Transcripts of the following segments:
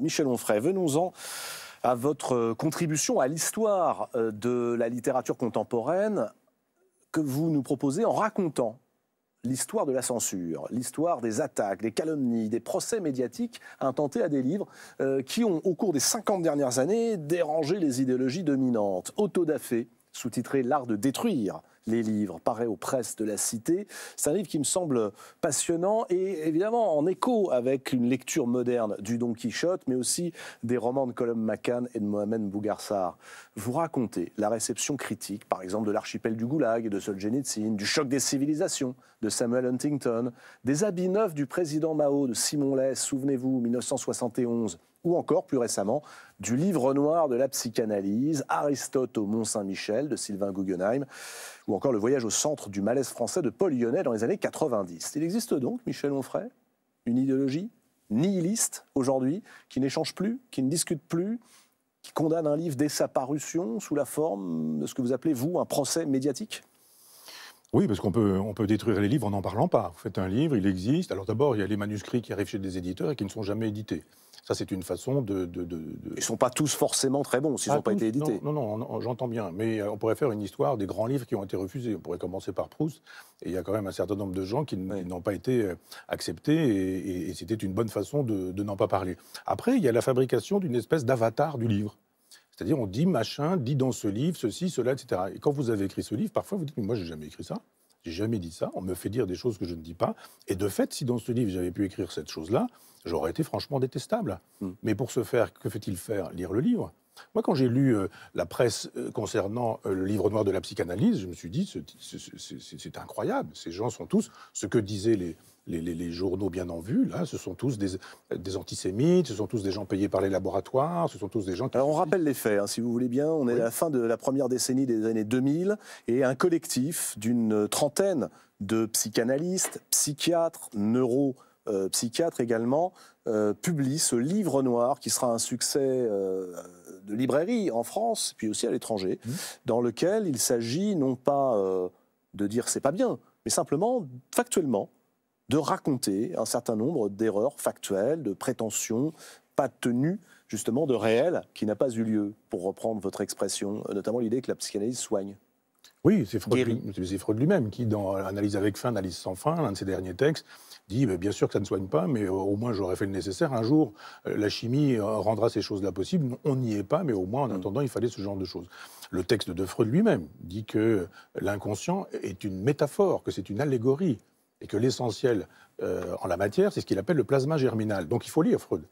Michel Onfray, venons-en à votre euh, contribution à l'histoire euh, de la littérature contemporaine que vous nous proposez en racontant l'histoire de la censure, l'histoire des attaques, des calomnies, des procès médiatiques intentés à des livres euh, qui ont, au cours des 50 dernières années, dérangé les idéologies dominantes. auto fé sous-titré L'art de détruire les livres, paraît aux presses de la cité. C'est un livre qui me semble passionnant et évidemment en écho avec une lecture moderne du Don Quichotte, mais aussi des romans de Colum McCann et de Mohamed Bougarsar. Vous racontez la réception critique, par exemple, de l'archipel du Goulag et de Solzhenitsyn, du choc des civilisations de Samuel Huntington, des habits neufs du président Mao de Simon Leys. souvenez-vous, 1971 ou encore plus récemment du livre noir de la psychanalyse, Aristote au Mont-Saint-Michel de Sylvain Guggenheim, ou encore Le voyage au centre du malaise français de Paul Lyonnais dans les années 90. Il existe donc, Michel Onfray, une idéologie nihiliste aujourd'hui, qui n'échange plus, qui ne discute plus, qui condamne un livre dès sa parution sous la forme de ce que vous appelez, vous, un procès médiatique oui, parce qu'on peut, on peut détruire les livres en n'en parlant pas. Vous faites un livre, il existe. Alors d'abord, il y a les manuscrits qui arrivent chez des éditeurs et qui ne sont jamais édités. Ça, c'est une façon de, de, Ils ne sont pas tous forcément très bons s'ils n'ont pas, été édités. Non, non, j'entends bien. Mais euh, on pourrait faire une histoire des grands livres qui ont été refusés. On pourrait commencer par Proust. Et il y a quand même un certain nombre de gens qui n'ont pas été euh, acceptés. Et, c'était une bonne façon de n'en pas parler. Après, il y a la fabrication d'une espèce d'avatar du livre. C'est-à-dire, on dit machin, dit dans ce livre, ceci, cela, etc. Et quand vous avez écrit ce livre, parfois vous dites, mais moi, j'ai jamais écrit ça. J'ai jamais dit ça. On me fait dire des choses que je ne dis pas. Et de fait, si dans ce livre j'avais pu écrire cette chose-là, j'aurais été franchement détestable. Hmm. Mais pour ce faire, que fait-il faire Lire le livre. Moi, quand j'ai lu euh, la presse euh, concernant euh, le livre noir de la psychanalyse, je me suis dit, c'est incroyable. Ces gens sont tous ce que disaient les, journaux bien en vue, là, ce sont tous des, antisémites, ce sont tous des gens payés par les laboratoires, ce sont tous des gens... Alors on rappelle les faits, hein, si vous voulez bien, on est à la fin de la première décennie des années 2000, et un collectif d'une trentaine de psychanalystes, psychiatres, neuro euh, psychiatre également, euh, publie ce livre noir qui sera un succès euh, de librairie en France, puis aussi à l'étranger, mmh. dans lequel il s'agit non pas de dire c'est pas bien, mais simplement, factuellement, de raconter un certain nombre d'erreurs factuelles, de prétentions pas tenues justement de réel qui n'a pas eu lieu, pour reprendre votre expression, notamment l'idée que la psychanalyse soigne. Oui, c'est Freud, lui-même qui, dans Analyse avec fin, Analyse sans fin, l'un de ses derniers textes, dit bien sûr que ça ne soigne pas, mais euh, au moins j'aurais fait le nécessaire. Un jour, euh, la chimie euh, rendra ces choses-là possibles. On n'y est pas, mais au moins en mm. attendant, il fallait ce genre de choses. Le texte de Freud lui-même dit que l'inconscient est une métaphore, que c'est une allégorie, et que l'essentiel en la matière, c'est ce qu'il appelle le plasma germinal. Donc il faut lire Freud.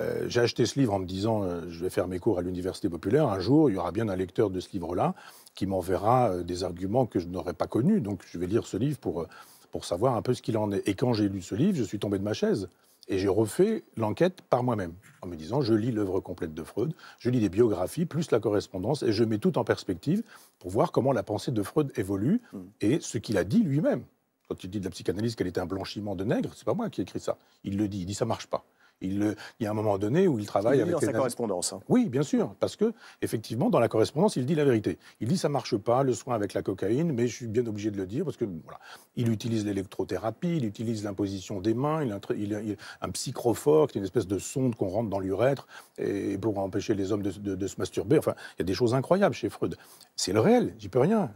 Euh, j'ai acheté ce livre en me disant, euh, je vais faire mes cours à l'Université populaire, un jour, il y aura bien un lecteur de ce livre-là qui m'enverra euh, des arguments que je n'aurais pas connus, donc je vais lire ce livre pour, pour savoir un peu ce qu'il en est. Et quand j'ai lu ce livre, je suis tombé de ma chaise. Et j'ai refait l'enquête par moi-même, en me disant, je lis l'œuvre complète de Freud, je lis des biographies, plus la correspondance, et je mets tout en perspective pour voir comment la pensée de Freud évolue hmm. et ce qu'il a dit lui-même. Quand il dit de la psychanalyse qu'elle était un blanchiment de nègre, c'est pas moi qui ai écrit ça. Il le dit, il dit ça marche pas. Il, y a un moment donné où il travaille avec. Dans sa correspondance. Hein. Oui, bien sûr, parce que effectivement, dans la correspondance, il dit la vérité. Il dit ça marche pas le soin avec la cocaïne, mais je suis bien obligé de le dire parce que voilà, il utilise l'électrothérapie, il utilise l'imposition des mains, il a, un psychrophore, qui une espèce de sonde qu'on rentre dans l'urètre et, pour empêcher les hommes de, se masturber. Enfin, il y a des choses incroyables chez Freud. C'est le réel, j'y peux rien.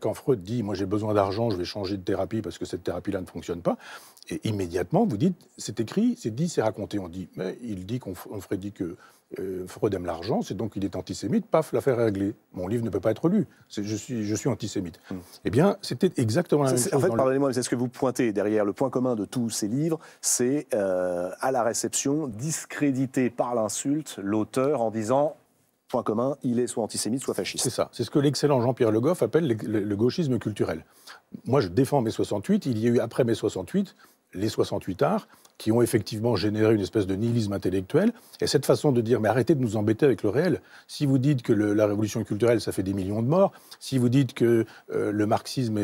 quand Freud dit, moi j'ai besoin d'argent, je vais changer de thérapie parce que cette thérapie-là ne fonctionne pas, et immédiatement vous dites, c'est écrit, c'est dit, c'est raconté on dit, mais il dit qu'on ferait dit que euh, Freud aime l'argent, c'est donc qu'il est antisémite, paf, l'affaire est réglée. Mon livre ne peut pas être lu, je suis, antisémite. Hmm. Eh bien, c'était exactement la même chose. En fait, pardonnez-moi, c'est ce que vous pointez derrière. Le point commun de tous ces livres, c'est euh, à la réception, discrédité par l'insulte l'auteur en disant point commun, il est soit antisémite, soit fasciste. C'est ça. C'est ce que l'excellent Jean-Pierre Le Goff appelle le, le, gauchisme culturel. Moi, je défends mai 68. Il y a eu, après mai 68, les 68 arts, qui ont effectivement généré une espèce de nihilisme intellectuel. Et cette façon de dire, mais arrêtez de nous embêter avec le réel. Si vous dites que la révolution culturelle, ça fait des millions de morts, si vous dites que euh, le marxisme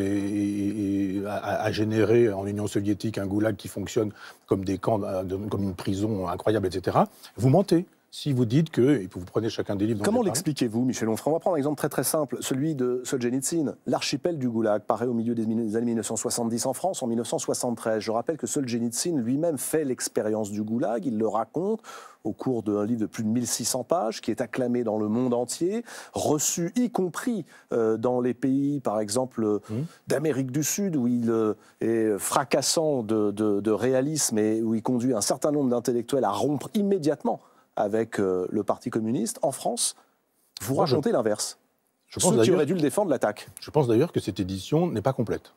a, généré en Union soviétique un goulag qui fonctionne comme des camps, euh, comme une prison incroyable, etc., vous mentez si vous dites que, et vous prenez chacun des livres... Comment l'expliquez-vous, Michel Onfray On va prendre un exemple très très simple, celui de Solzhenitsyn. L'archipel du Goulag paraît au milieu des années 1970 en France, en 1973. Je rappelle que Solzhenitsyn lui-même fait l'expérience du Goulag, il le raconte au cours d'un livre de plus de 1600 pages, qui est acclamé dans le monde entier, reçu y compris euh, dans les pays, par exemple, euh, d'Amérique du Sud, où il euh, est fracassant de réalisme et où il conduit un certain nombre d'intellectuels à rompre immédiatement avec euh, le Parti communiste. En France, vous Moi, l'inverse. je... pense Ceux qui auraient dû le défendre l'attaque. Je pense d'ailleurs que cette édition n'est pas complète.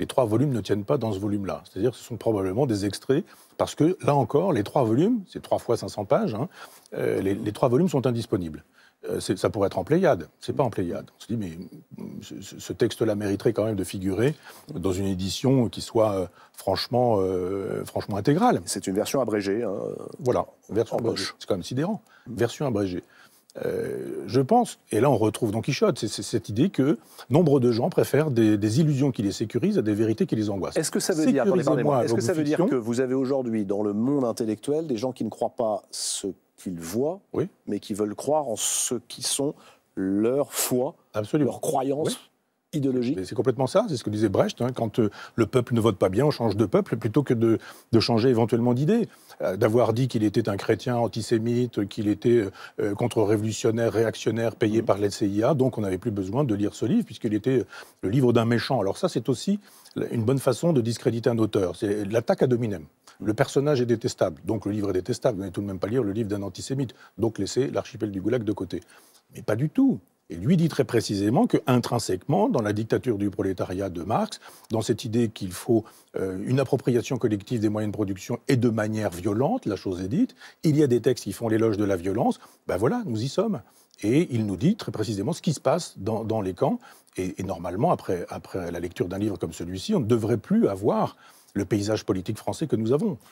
Les trois volumes ne tiennent pas dans ce volume-là. C'est-à-dire que ce sont probablement des extraits, parce que là encore, les trois volumes, c'est trois fois 500 pages, hein, euh, les trois volumes sont indisponibles. Euh, ça pourrait être en Pléiade. C'est pas en Pléiade. On se dit, mais mm, ce, texte-là mériterait quand même de figurer dans une édition qui soit euh, franchement, euh, franchement intégrale. C'est une version abrégée. Hein. voilà, version abrégée. C'est quand même sidérant. Version abrégée. je pense, et là on retrouve Don Quichotte, c'est cette idée que nombre de gens préfèrent des, illusions qui les sécurisent à des vérités qui les angoissent. Est-ce que ça veut dire, est-ce que ça veut dire que vous avez aujourd'hui dans le monde intellectuel des gens qui ne croient pas ce qu'ils voient, mais qui veulent croire en ce qui sont leur foi, leur croyance. idéologique. C'est complètement ça, c'est ce que disait Brecht, hein. quand euh, le peuple ne vote pas bien, on change de peuple plutôt que de, changer éventuellement d'idée. Euh, d'avoir dit qu'il était un chrétien antisémite, qu'il était euh, contre-révolutionnaire, réactionnaire, payé mm. par la donc on n'avait plus besoin de lire ce livre puisqu'il était le livre d'un méchant. Alors ça, c'est aussi une bonne façon de discréditer un auteur, c'est l'attaque à dominem le personnage est détestable, donc le livre est détestable. Vous n'allez tout de même pas lire le livre d'un antisémite, donc laissez l'archipel du Goulag de côté. Mais pas du tout. Et lui dit très précisément que, intrinsèquement, dans la dictature du prolétariat de Marx, dans cette idée qu'il faut euh, une appropriation collective des moyens de production et de manière violente, la chose est dite, il y a des textes qui font l'éloge de la violence, ben voilà, nous y sommes. Et il nous dit très précisément ce qui se passe dans, les camps. Et, normalement, après, après, la lecture d'un livre comme celui-ci, on ne devrait plus avoir le paysage politique français que nous avons.